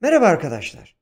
Merhaba arkadaşlar.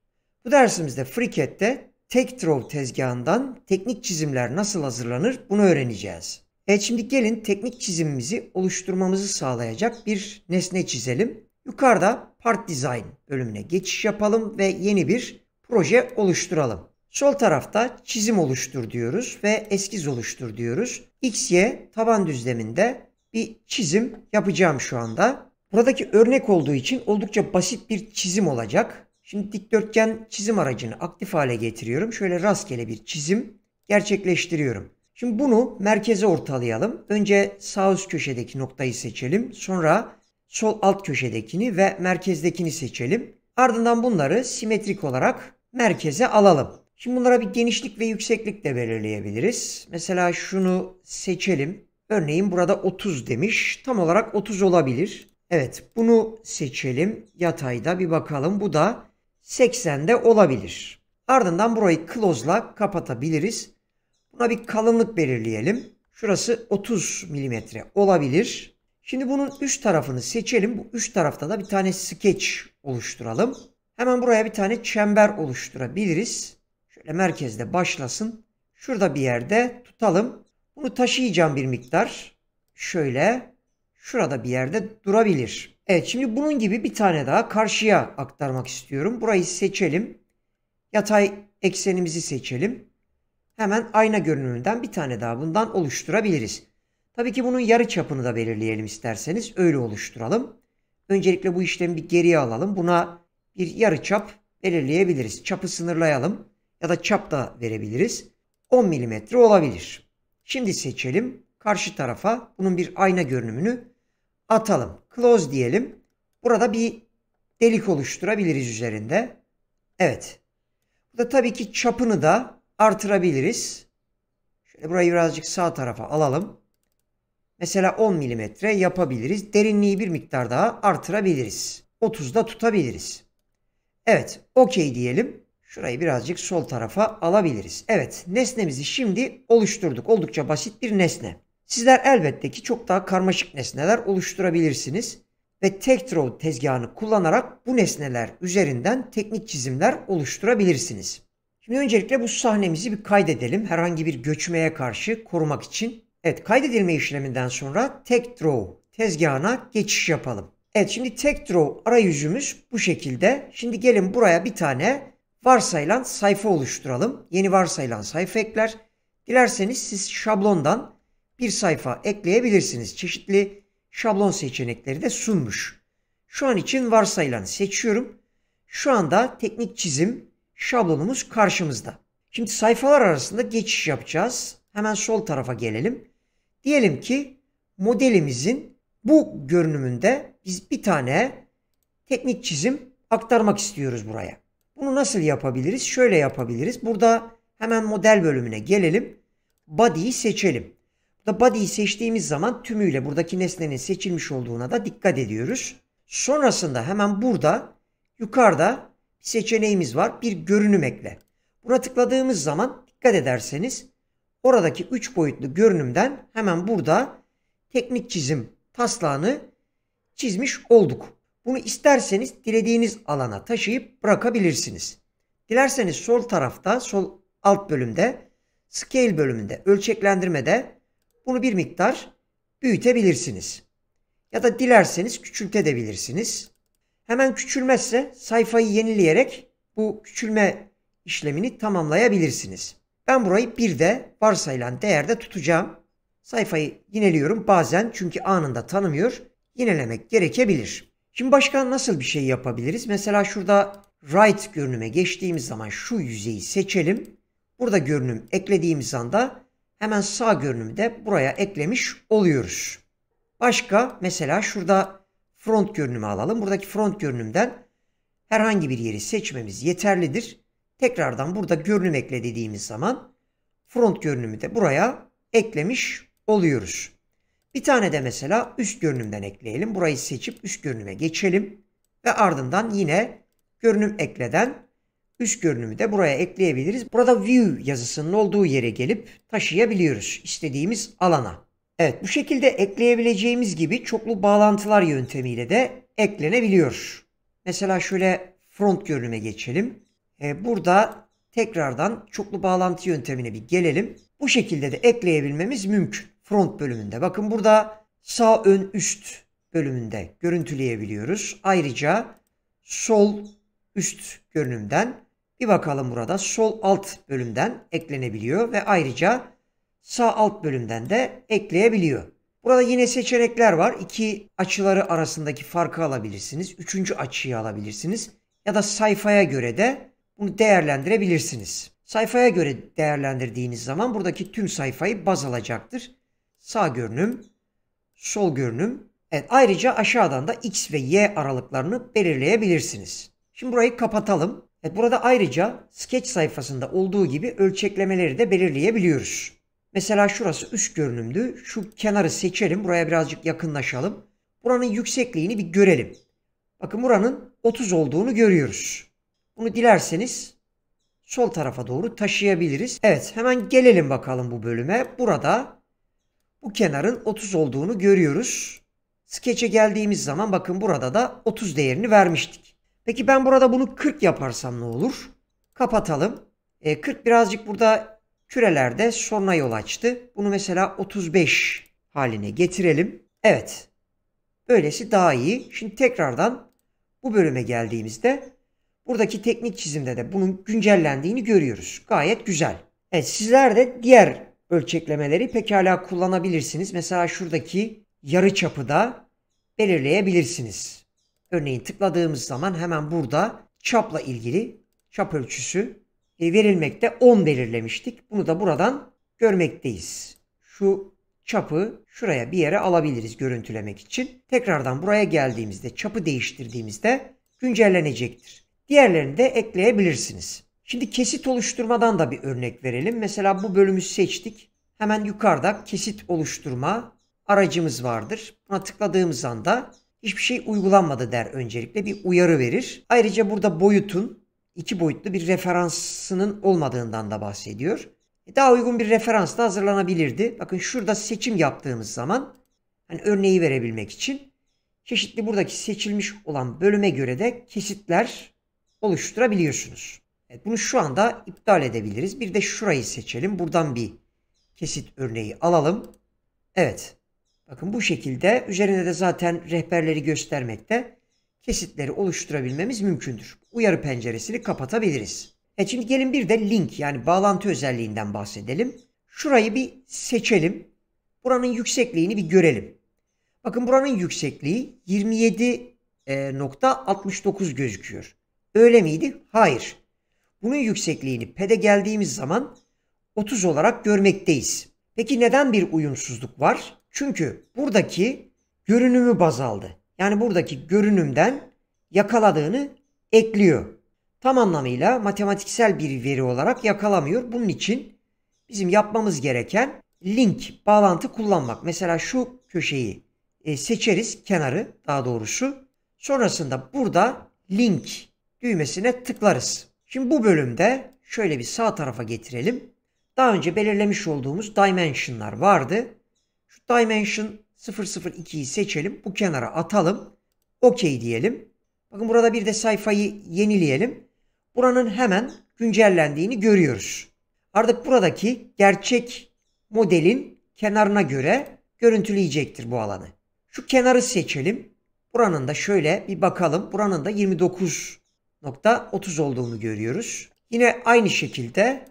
Bu dersimizde FreeCAD'de tek throw tezgahından teknik çizimler nasıl hazırlanır bunu öğreneceğiz. Evet şimdi gelin teknik çizimimizi oluşturmamızı sağlayacak bir nesne çizelim. Yukarıda Part Design bölümüne geçiş yapalım ve yeni bir proje oluşturalım. Sol tarafta çizim oluştur diyoruz ve eskiz oluştur diyoruz. XY taban düzleminde bir çizim yapacağım şu anda. Buradaki örnek olduğu için oldukça basit bir çizim olacak. Şimdi dikdörtgen çizim aracını aktif hale getiriyorum. Şöyle rastgele bir çizim gerçekleştiriyorum. Şimdi bunu merkeze ortalayalım. Önce sağ üst köşedeki noktayı seçelim. Sonra sol alt köşedekini ve merkezdekini seçelim. Ardından bunları simetrik olarak merkeze alalım. Şimdi bunlara bir genişlik ve yükseklik de belirleyebiliriz. Mesela şunu seçelim. Örneğin burada 30 demiş. Tam olarak 30 olabilir. Evet bunu seçelim. Yatayda bir bakalım. Bu da 80'de olabilir. Ardından burayı close'la kapatabiliriz. Buna bir kalınlık belirleyelim. Şurası 30 mm olabilir. Şimdi bunun üst tarafını seçelim. Bu üst tarafta da bir tane sketch oluşturalım. Hemen buraya bir tane çember oluşturabiliriz. Şöyle merkezde başlasın. Şurada bir yerde tutalım. Bunu taşıyacağım bir miktar. Şöyle şurada bir yerde durabilir. Evet şimdi bunun gibi bir tane daha karşıya aktarmak istiyorum. Burayı seçelim. Yatay eksenimizi seçelim. Hemen ayna görünümünden bir tane daha bundan oluşturabiliriz. Tabii ki bunun yarı çapını da belirleyelim isterseniz. Öyle oluşturalım. Öncelikle bu işlemi bir geriye alalım. Buna bir yarı çap belirleyebiliriz. Çapı sınırlayalım ya da çap da verebiliriz. 10 milimetre olabilir. Şimdi seçelim. Karşı tarafa bunun bir ayna görünümünü atalım. Close diyelim. Burada bir delik oluşturabiliriz üzerinde. Evet. Burada tabii ki çapını da artırabiliriz. Şöyle burayı birazcık sağ tarafa alalım. Mesela 10 milimetre yapabiliriz. Derinliği bir miktar daha artırabiliriz. 30'da tutabiliriz. Evet. Okey diyelim. Şurayı birazcık sol tarafa alabiliriz. Evet. Nesnemizi şimdi oluşturduk. Oldukça basit bir nesne. Sizler elbette ki çok daha karmaşık nesneler oluşturabilirsiniz ve tek throw tezgahını kullanarak bu nesneler üzerinden teknik çizimler oluşturabilirsiniz. Şimdi öncelikle bu sahnemizi bir kaydedelim herhangi bir göçmeye karşı korumak için. Evet kaydedilme işleminden sonra tek throw tezgahına geçiş yapalım. Evet şimdi tek throw arayüzümüz bu şekilde. Şimdi gelin buraya bir tane varsayılan sayfa oluşturalım. Yeni varsayılan sayfa ekler. Dilerseniz siz şablondan bir sayfa ekleyebilirsiniz. Çeşitli şablon seçenekleri de sunmuş. Şu an için varsayılanı seçiyorum. Şu anda teknik çizim şablonumuz karşımızda. Şimdi sayfalar arasında geçiş yapacağız. Hemen sol tarafa gelelim. Diyelim ki modelimizin bu görünümünde biz bir tane teknik çizim aktarmak istiyoruz buraya. Bunu nasıl yapabiliriz? Şöyle yapabiliriz. Burada hemen model bölümüne gelelim. Body'yi seçelim. Da body'yi seçtiğimiz zaman tümüyle buradaki nesnenin seçilmiş olduğuna da dikkat ediyoruz. Sonrasında hemen burada yukarıda bir seçeneğimiz var. Bir görünüm ekle. Buna tıkladığımız zaman dikkat ederseniz oradaki 3 boyutlu görünümden hemen burada teknik çizim taslağını çizmiş olduk. Bunu isterseniz dilediğiniz alana taşıyıp bırakabilirsiniz. Dilerseniz sol tarafta, sol alt bölümde, scale bölümünde, ölçeklendirmede bunu bir miktar büyütebilirsiniz. Ya da dilerseniz küçültebilirsiniz. Hemen küçülmezse sayfayı yenileyerek bu küçülme işlemini tamamlayabilirsiniz. Ben burayı bir de varsayılan değerde tutacağım. Sayfayı yineliyorum bazen çünkü anında tanımıyor. Yinelemek gerekebilir. Şimdi başka nasıl bir şey yapabiliriz? Mesela şurada right görünüme geçtiğimiz zaman şu yüzeyi seçelim. Burada görünüm eklediğimiz anda hemen sağ görünümü de buraya eklemiş oluyoruz. Başka mesela şurada front görünümü alalım. Buradaki front görünümden herhangi bir yeri seçmemiz yeterlidir. Tekrardan burada görünüm ekle dediğimiz zaman front görünümü de buraya eklemiş oluyoruz. Bir tane de mesela üst görünümden ekleyelim. Burayı seçip üst görünüme geçelim ve ardından yine görünüm ekleden Üst görünümü de buraya ekleyebiliriz. Burada view yazısının olduğu yere gelip taşıyabiliyoruz istediğimiz alana. Evet bu şekilde ekleyebileceğimiz gibi çoklu bağlantılar yöntemiyle de eklenebiliyor. Mesela şöyle front görünüme geçelim. Ee, burada tekrardan çoklu bağlantı yöntemine bir gelelim. Bu şekilde de ekleyebilmemiz mümkün. Front bölümünde. Bakın burada sağ ön üst bölümünde görüntüleyebiliyoruz. Ayrıca sol üst görünümden bir bakalım burada sol alt bölümden eklenebiliyor ve ayrıca sağ alt bölümden de ekleyebiliyor. Burada yine seçenekler var. İki açıları arasındaki farkı alabilirsiniz. Üçüncü açıyı alabilirsiniz. Ya da sayfaya göre de bunu değerlendirebilirsiniz. Sayfaya göre değerlendirdiğiniz zaman buradaki tüm sayfayı baz alacaktır. Sağ görünüm, sol görünüm. Evet, ayrıca aşağıdan da X ve Y aralıklarını belirleyebilirsiniz. Şimdi burayı kapatalım. Evet, burada ayrıca sketch sayfasında olduğu gibi ölçeklemeleri de belirleyebiliyoruz. Mesela şurası üst görünümdü. Şu kenarı seçelim. Buraya birazcık yakınlaşalım. Buranın yüksekliğini bir görelim. Bakın buranın 30 olduğunu görüyoruz. Bunu dilerseniz sol tarafa doğru taşıyabiliriz. Evet hemen gelelim bakalım bu bölüme. Burada bu kenarın 30 olduğunu görüyoruz. Sketch'e geldiğimiz zaman bakın burada da 30 değerini vermiştik. Peki ben burada bunu 40 yaparsam ne olur? Kapatalım. E, 40 birazcık burada kürelerde soruna yol açtı. Bunu mesela 35 haline getirelim. Evet. Böylesi daha iyi. Şimdi tekrardan bu bölüme geldiğimizde buradaki teknik çizimde de bunun güncellendiğini görüyoruz. Gayet güzel. Evet sizler de diğer ölçeklemeleri pekala kullanabilirsiniz. Mesela şuradaki yarı çapı da belirleyebilirsiniz. Örneğin tıkladığımız zaman hemen burada çapla ilgili çap ölçüsü e, verilmekte 10 belirlemiştik. Bunu da buradan görmekteyiz. Şu çapı şuraya bir yere alabiliriz görüntülemek için. Tekrardan buraya geldiğimizde çapı değiştirdiğimizde güncellenecektir. Diğerlerini de ekleyebilirsiniz. Şimdi kesit oluşturmadan da bir örnek verelim. Mesela bu bölümü seçtik. Hemen yukarıda kesit oluşturma aracımız vardır. Buna tıkladığımız anda hiçbir şey uygulanmadı der öncelikle bir uyarı verir. Ayrıca burada boyutun iki boyutlu bir referansının olmadığından da bahsediyor. E, daha uygun bir referans da hazırlanabilirdi. Bakın şurada seçim yaptığımız zaman hani örneği verebilmek için çeşitli buradaki seçilmiş olan bölüme göre de kesitler oluşturabiliyorsunuz. Evet, bunu şu anda iptal edebiliriz. Bir de şurayı seçelim. Buradan bir kesit örneği alalım. Evet. Bakın bu şekilde üzerine de zaten rehberleri göstermekte kesitleri oluşturabilmemiz mümkündür. Uyarı penceresini kapatabiliriz. E şimdi gelin bir de link yani bağlantı özelliğinden bahsedelim. Şurayı bir seçelim. Buranın yüksekliğini bir görelim. Bakın buranın yüksekliği 27.69 e, gözüküyor. Öyle miydi? Hayır. Bunun yüksekliğini PED'e geldiğimiz zaman 30 olarak görmekteyiz. Peki neden bir uyumsuzluk var? Çünkü buradaki görünümü baz aldı. Yani buradaki görünümden yakaladığını ekliyor. Tam anlamıyla matematiksel bir veri olarak yakalamıyor. Bunun için bizim yapmamız gereken link, bağlantı kullanmak. Mesela şu köşeyi e, seçeriz, kenarı daha doğrusu. Sonrasında burada link düğmesine tıklarız. Şimdi bu bölümde şöyle bir sağ tarafa getirelim. Daha önce belirlemiş olduğumuz dimensionlar vardı. Dimension 002'yi seçelim. Bu kenara atalım. OK diyelim. Bakın burada bir de sayfayı yenileyelim. Buranın hemen güncellendiğini görüyoruz. Artık buradaki gerçek modelin kenarına göre görüntüleyecektir bu alanı. Şu kenarı seçelim. Buranın da şöyle bir bakalım. Buranın da 29.30 olduğunu görüyoruz. Yine aynı şekilde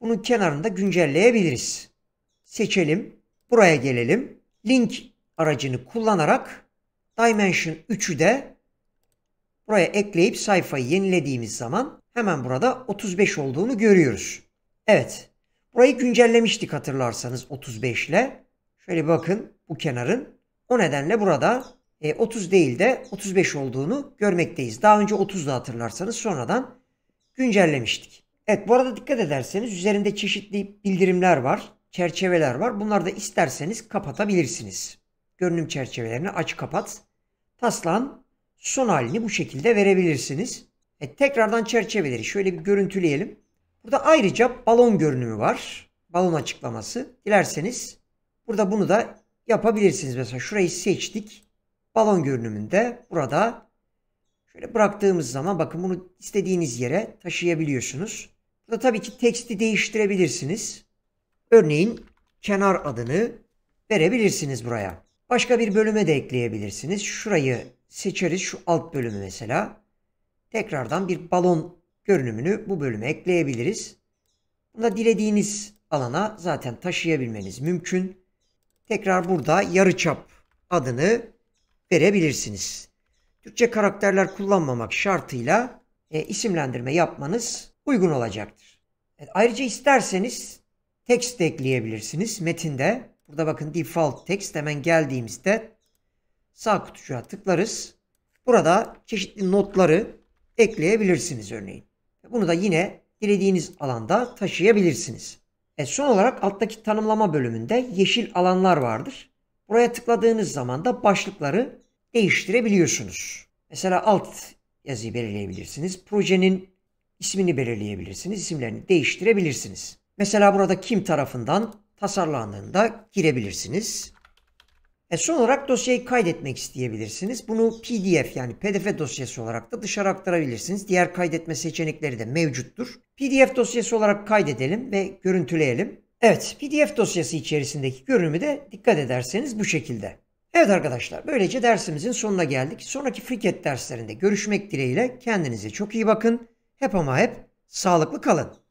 bunun kenarını da güncelleyebiliriz. Seçelim. Buraya gelelim. Link aracını kullanarak Dimension 3'ü de buraya ekleyip sayfayı yenilediğimiz zaman hemen burada 35 olduğunu görüyoruz. Evet. Burayı güncellemiştik hatırlarsanız 35 ile. Şöyle bakın bu kenarın. O nedenle burada 30 e, değil de 35 olduğunu görmekteyiz. Daha önce 30'da hatırlarsanız sonradan güncellemiştik. Evet bu arada dikkat ederseniz üzerinde çeşitli bildirimler var çerçeveler var. Bunları da isterseniz kapatabilirsiniz. Görünüm çerçevelerini aç kapat. Taslağın son halini bu şekilde verebilirsiniz. E, tekrardan çerçeveleri şöyle bir görüntüleyelim. Burada ayrıca balon görünümü var. Balon açıklaması. Dilerseniz burada bunu da yapabilirsiniz. Mesela şurayı seçtik. Balon görünümünde burada şöyle bıraktığımız zaman bakın bunu istediğiniz yere taşıyabiliyorsunuz. Burada tabii ki teksti değiştirebilirsiniz. Örneğin kenar adını verebilirsiniz buraya. Başka bir bölüme de ekleyebilirsiniz. Şurayı seçeriz şu alt bölümü mesela. Tekrardan bir balon görünümünü bu bölüme ekleyebiliriz. Bunu da dilediğiniz alana zaten taşıyabilmeniz mümkün. Tekrar burada yarıçap adını verebilirsiniz. Türkçe karakterler kullanmamak şartıyla e, isimlendirme yapmanız uygun olacaktır. E, ayrıca isterseniz Text ekleyebilirsiniz. Metinde burada bakın default text hemen geldiğimizde sağ kutucuğa tıklarız. Burada çeşitli notları ekleyebilirsiniz örneğin. Bunu da yine dilediğiniz alanda taşıyabilirsiniz. E son olarak alttaki tanımlama bölümünde yeşil alanlar vardır. Buraya tıkladığınız zaman da başlıkları değiştirebiliyorsunuz. Mesela alt yazıyı belirleyebilirsiniz. Projenin ismini belirleyebilirsiniz. İsimlerini değiştirebilirsiniz. Mesela burada kim tarafından tasarlandığında girebilirsiniz. E son olarak dosyayı kaydetmek isteyebilirsiniz. Bunu PDF yani PDF dosyası olarak da dışarı aktarabilirsiniz. Diğer kaydetme seçenekleri de mevcuttur. PDF dosyası olarak kaydedelim ve görüntüleyelim. Evet PDF dosyası içerisindeki görünümü de dikkat ederseniz bu şekilde. Evet arkadaşlar böylece dersimizin sonuna geldik. Sonraki FreeCAD derslerinde görüşmek dileğiyle kendinize çok iyi bakın. Hep ama hep sağlıklı kalın.